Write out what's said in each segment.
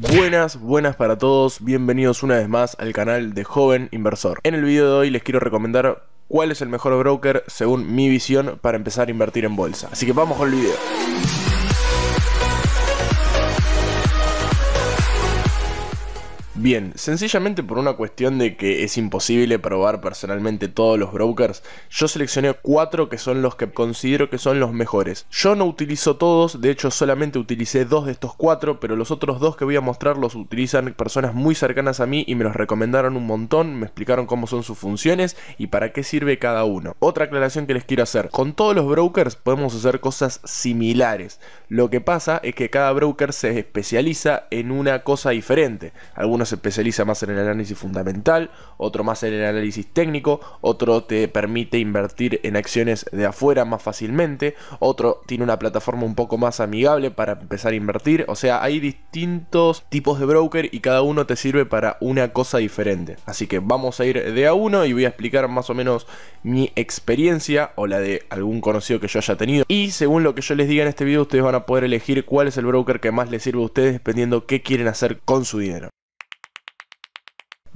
Buenas, buenas para todos, bienvenidos una vez más al canal de Joven Inversor. En el video de hoy les quiero recomendar cuál es el mejor broker según mi visión para empezar a invertir en bolsa. Así que vamos con el video. Bien, sencillamente por una cuestión de que es imposible probar personalmente todos los brokers, yo seleccioné cuatro que son los que considero que son los mejores. Yo no utilizo todos, de hecho solamente utilicé dos de estos cuatro, pero los otros dos que voy a mostrar los utilizan personas muy cercanas a mí y me los recomendaron un montón, me explicaron cómo son sus funciones y para qué sirve cada uno. Otra aclaración que les quiero hacer, con todos los brokers podemos hacer cosas similares. Lo que pasa es que cada broker se especializa en una cosa diferente. Algunos se especializa más en el análisis fundamental, otro más en el análisis técnico, otro te permite invertir en acciones de afuera más fácilmente, otro tiene una plataforma un poco más amigable para empezar a invertir, o sea, hay distintos tipos de broker y cada uno te sirve para una cosa diferente. Así que vamos a ir de a uno y voy a explicar más o menos mi experiencia o la de algún conocido que yo haya tenido y según lo que yo les diga en este video ustedes van a poder elegir cuál es el broker que más les sirve a ustedes dependiendo qué quieren hacer con su dinero.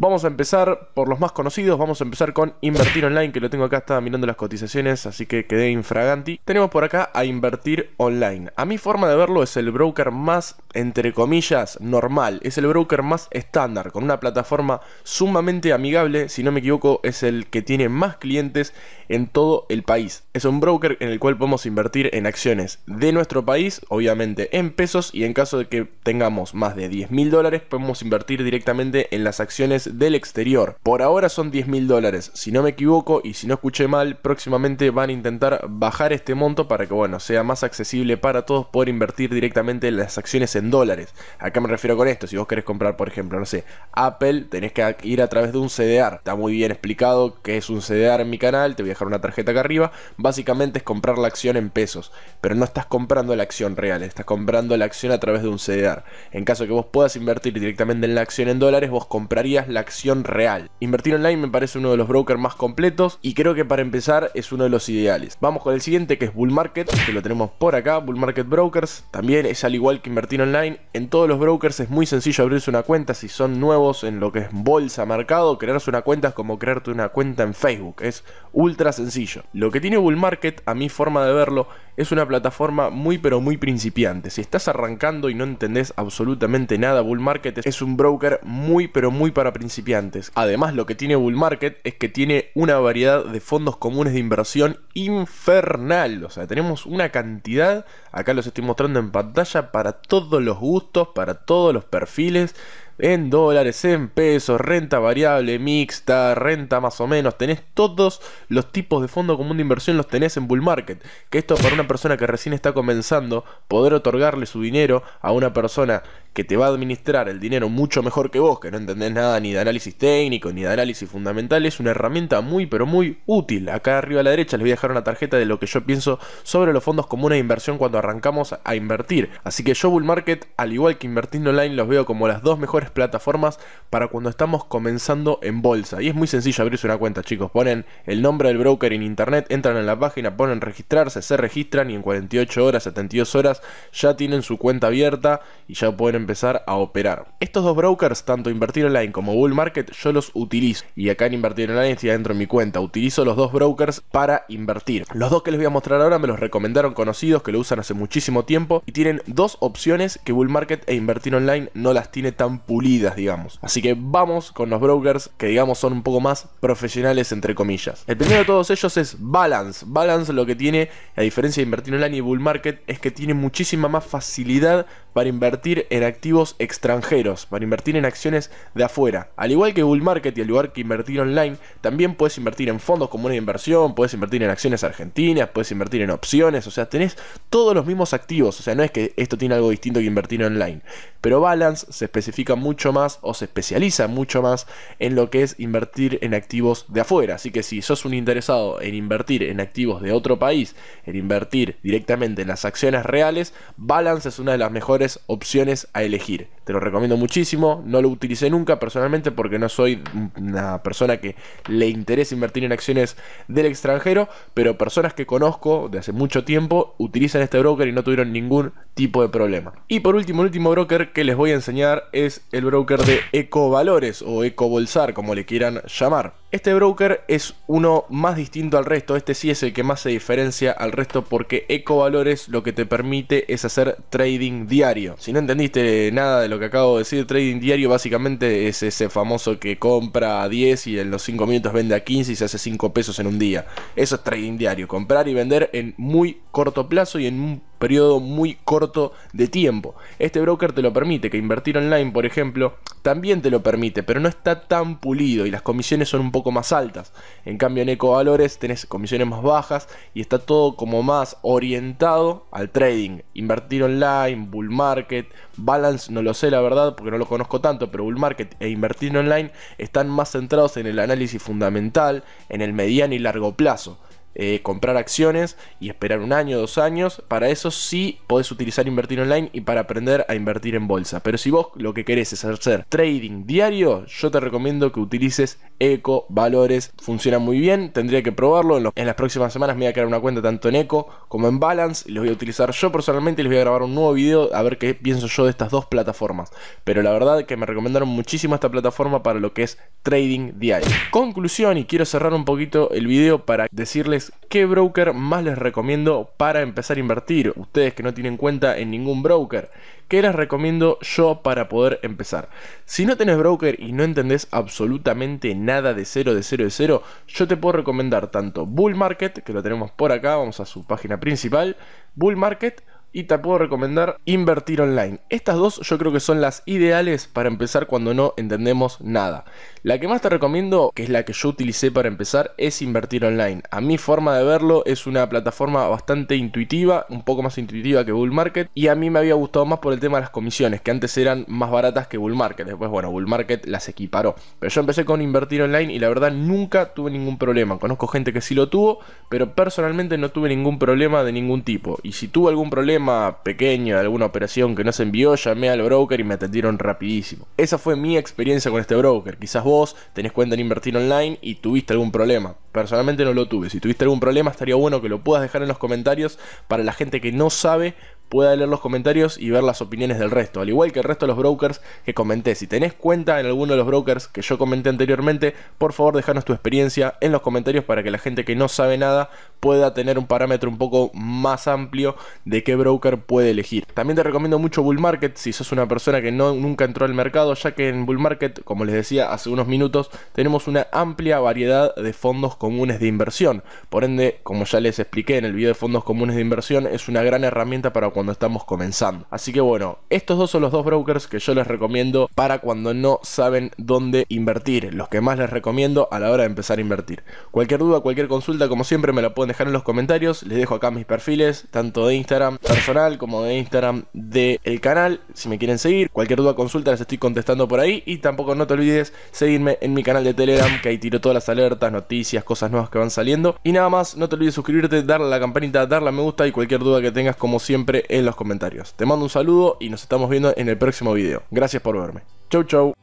Vamos a empezar por los más conocidos, vamos a empezar con Invertir Online, que lo tengo acá, estaba mirando las cotizaciones, así que quedé infraganti. Tenemos por acá a Invertir Online. A mi forma de verlo es el broker más, entre comillas, normal, es el broker más estándar, con una plataforma sumamente amigable, si no me equivoco es el que tiene más clientes en todo el país. Es un broker en el cual podemos invertir en acciones de nuestro país, obviamente en pesos, y en caso de que tengamos más de 10 mil dólares, podemos invertir directamente en las acciones de del exterior. Por ahora son 10 mil dólares, si no me equivoco y si no escuché mal, próximamente van a intentar bajar este monto para que bueno, sea más accesible para todos poder invertir directamente las acciones en dólares. a qué me refiero con esto, si vos querés comprar por ejemplo, no sé, Apple, tenés que ir a través de un CDR. Está muy bien explicado que es un CDR en mi canal, te voy a dejar una tarjeta acá arriba. Básicamente es comprar la acción en pesos, pero no estás comprando la acción real, estás comprando la acción a través de un CDR. En caso que vos puedas invertir directamente en la acción en dólares, vos comprarías la acción real. Invertir online me parece uno de los brokers más completos y creo que para empezar es uno de los ideales. Vamos con el siguiente que es Bull Market, que lo tenemos por acá, Bull Market Brokers. También es al igual que invertir online. En todos los brokers es muy sencillo abrirse una cuenta si son nuevos en lo que es bolsa, mercado. Crearse una cuenta es como crearte una cuenta en Facebook. Es ultra sencillo. Lo que tiene Bull Market, a mi forma de verlo, es una plataforma muy pero muy principiante. Si estás arrancando y no entendés absolutamente nada, Bull Market es un broker muy pero muy para principiantes. Además, lo que tiene Bull Market es que tiene una variedad de fondos comunes de inversión infernal. O sea, tenemos una cantidad, acá los estoy mostrando en pantalla, para todos los gustos, para todos los perfiles en dólares, en pesos, renta variable, mixta, renta más o menos. Tenés todos los tipos de fondo común de inversión, los tenés en bull market. Que esto para una persona que recién está comenzando, poder otorgarle su dinero a una persona que te va a administrar el dinero mucho mejor que vos, que no entendés nada ni de análisis técnico ni de análisis fundamental, es una herramienta muy pero muy útil. Acá arriba a la derecha les voy a dejar una tarjeta de lo que yo pienso sobre los fondos como una inversión cuando arrancamos a invertir. Así que yo Bull Market, al igual que invertir Online, los veo como las dos mejores plataformas para cuando estamos comenzando en bolsa. Y es muy sencillo abrirse una cuenta, chicos. Ponen el nombre del broker en internet, entran a la página, ponen registrarse, se registran y en 48 horas, 72 horas ya tienen su cuenta abierta y ya pueden empezar a operar. Estos dos brokers, tanto Invertir Online como Bull Market, yo los utilizo. Y acá en Invertir Online estoy adentro de mi cuenta. Utilizo los dos brokers para invertir. Los dos que les voy a mostrar ahora me los recomendaron conocidos que lo usan hace muchísimo tiempo y tienen dos opciones que Bull Market e Invertir Online no las tiene tan pulidas, digamos. Así que vamos con los brokers que digamos son un poco más profesionales entre comillas. El primero de todos ellos es Balance. Balance lo que tiene, a diferencia de Invertir Online y Bull Market, es que tiene muchísima más facilidad para invertir en activos extranjeros, para invertir en acciones de afuera. Al igual que Bull Market y al lugar que invertir online, también puedes invertir en fondos comunes de inversión, puedes invertir en acciones argentinas, puedes invertir en opciones, o sea, tenés todos los mismos activos, o sea, no es que esto tiene algo distinto que invertir online pero Balance se especifica mucho más o se especializa mucho más en lo que es invertir en activos de afuera. Así que si sos un interesado en invertir en activos de otro país, en invertir directamente en las acciones reales, Balance es una de las mejores opciones a elegir. Te lo recomiendo muchísimo. No lo utilicé nunca personalmente porque no soy una persona que le interese invertir en acciones del extranjero, pero personas que conozco de hace mucho tiempo utilizan este broker y no tuvieron ningún tipo de problema. Y por último, el último broker que les voy a enseñar es el broker de Ecovalores o Ecobolsar, como le quieran llamar. Este broker es uno más distinto al resto, este sí es el que más se diferencia al resto porque Ecovalores lo que te permite es hacer trading diario. Si no entendiste nada de lo que acabo de decir, trading diario básicamente es ese famoso que compra a 10 y en los 5 minutos vende a 15 y se hace 5 pesos en un día. Eso es trading diario, comprar y vender en muy corto plazo y en un periodo muy corto de tiempo. Este broker te lo permite, que invertir online, por ejemplo, también te lo permite, pero no está tan pulido y las comisiones son un poco más altas. En cambio, en valores tenés comisiones más bajas y está todo como más orientado al trading. Invertir online, bull market, balance, no lo sé la verdad porque no lo conozco tanto, pero bull market e invertir online están más centrados en el análisis fundamental, en el mediano y largo plazo. Eh, comprar acciones y esperar un año, dos años. Para eso sí podés utilizar invertir online y para aprender a invertir en bolsa. Pero si vos lo que querés es hacer trading diario, yo te recomiendo que utilices Eco Valores. Funciona muy bien, tendría que probarlo. En, las próximas semanas me voy a crear una cuenta tanto en Eco como en Balance. Y los voy a utilizar yo personalmente y les voy a grabar un nuevo video a ver qué pienso yo de estas dos plataformas. Pero la verdad que me recomendaron muchísimo esta plataforma para lo que es trading diario. Conclusión y quiero cerrar un poquito el video para decirles qué broker más les recomiendo para empezar a invertir. Ustedes que no tienen cuenta en ningún broker, ¿qué les recomiendo yo para poder empezar? Si no tenés broker y no entendés absolutamente nada de cero, de cero, de cero, yo te puedo recomendar tanto Bull Market, que lo tenemos por acá, vamos a su página principal, Bull Market, y te puedo recomendar invertir online. Estas dos yo creo que son las ideales para empezar cuando no entendemos nada. La que más te recomiendo, que es la que yo utilicé para empezar, es invertir online. A mi forma de verlo es una plataforma bastante intuitiva, un poco más intuitiva que Bull Market y a mí me había gustado más por el tema de las comisiones, que antes eran más baratas que Bull Market. Después, bueno, Bull Market las equiparó. Pero yo empecé con invertir online y la verdad nunca tuve ningún problema. Conozco gente que sí lo tuvo, pero personalmente no tuve ningún problema de ningún tipo. Y si tuvo algún problema, pequeño, alguna operación que no se envió, llamé al broker y me atendieron rapidísimo. Esa fue mi experiencia con este broker. Quizás vos tenés cuenta en invertir online y tuviste algún problema. Personalmente no lo tuve. Si tuviste algún problema, estaría bueno que lo puedas dejar en los comentarios para la gente que no sabe pueda leer los comentarios y ver las opiniones del resto, al igual que el resto de los brokers que comenté. Si tenés cuenta en alguno de los brokers que yo comenté anteriormente, por favor dejanos tu experiencia en los comentarios para que la gente que no sabe nada pueda tener un parámetro un poco más amplio de qué broker puede elegir. También te recomiendo mucho Bull Market si sos una persona que no, nunca entró al mercado, ya que en Bull Market, como les decía hace unos minutos, tenemos una amplia variedad de fondos comunes de inversión. Por ende, como ya les expliqué en el vídeo de fondos comunes de inversión, es una gran herramienta para cuando estamos comenzando. Así que bueno, estos dos son los dos brokers que yo les recomiendo para cuando no saben dónde invertir, los que más les recomiendo a la hora de empezar a invertir. Cualquier duda, cualquier consulta, como siempre, me la pueden dejar en los comentarios. Les dejo acá mis perfiles, tanto de Instagram personal como de Instagram del de canal, si me quieren seguir. Cualquier duda, consulta, les estoy contestando por ahí. Y tampoco no te olvides seguirme en mi canal de Telegram, que ahí tiro todas las alertas, noticias, cosas nuevas que van saliendo. Y nada más, no te olvides suscribirte, darle a la campanita, darle a me gusta y cualquier duda que tengas como siempre en los comentarios. Te mando un saludo y nos estamos viendo en el próximo video. Gracias por verme. Chau chau.